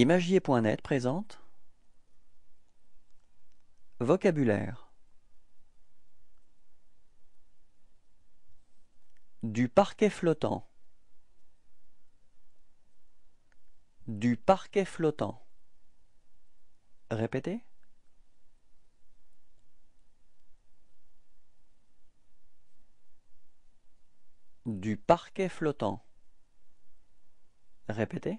Imagier.net présente Vocabulaire Du parquet flottant Du parquet flottant Répétez Du parquet flottant Répétez